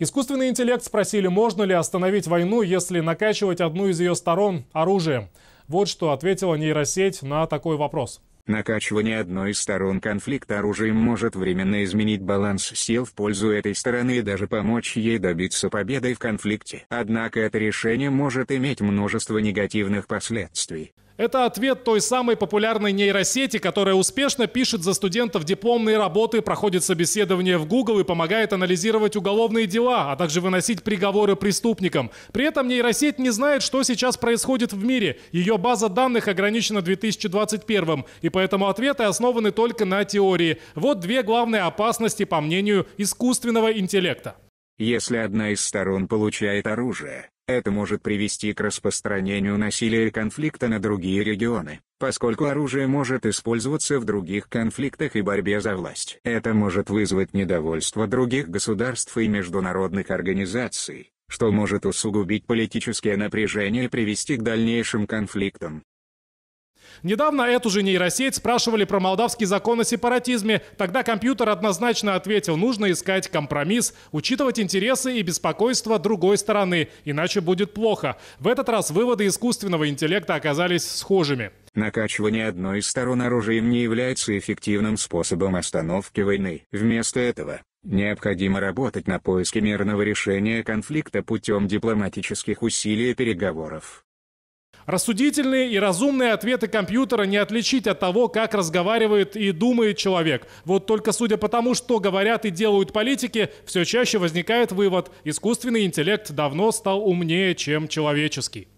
Искусственный интеллект спросили, можно ли остановить войну, если накачивать одну из ее сторон оружием. Вот что ответила нейросеть на такой вопрос. Накачивание одной из сторон конфликта оружием может временно изменить баланс сил в пользу этой стороны и даже помочь ей добиться победы в конфликте. Однако это решение может иметь множество негативных последствий. Это ответ той самой популярной нейросети, которая успешно пишет за студентов дипломные работы, проходит собеседование в Google и помогает анализировать уголовные дела, а также выносить приговоры преступникам. При этом нейросеть не знает, что сейчас происходит в мире. Ее база данных ограничена 2021, и поэтому ответы основаны только на теории. Вот две главные опасности, по мнению искусственного интеллекта. Если одна из сторон получает оружие, это может привести к распространению насилия и конфликта на другие регионы, поскольку оружие может использоваться в других конфликтах и борьбе за власть. Это может вызвать недовольство других государств и международных организаций, что может усугубить политические напряжения и привести к дальнейшим конфликтам. Недавно эту же нейросеть спрашивали про молдавский закон о сепаратизме. Тогда компьютер однозначно ответил, нужно искать компромисс, учитывать интересы и беспокойство другой стороны, иначе будет плохо. В этот раз выводы искусственного интеллекта оказались схожими. Накачивание одной из сторон оружием не является эффективным способом остановки войны. Вместо этого, необходимо работать на поиске мирного решения конфликта путем дипломатических усилий и переговоров. Рассудительные и разумные ответы компьютера не отличить от того, как разговаривает и думает человек. Вот только судя по тому, что говорят и делают политики, все чаще возникает вывод – искусственный интеллект давно стал умнее, чем человеческий.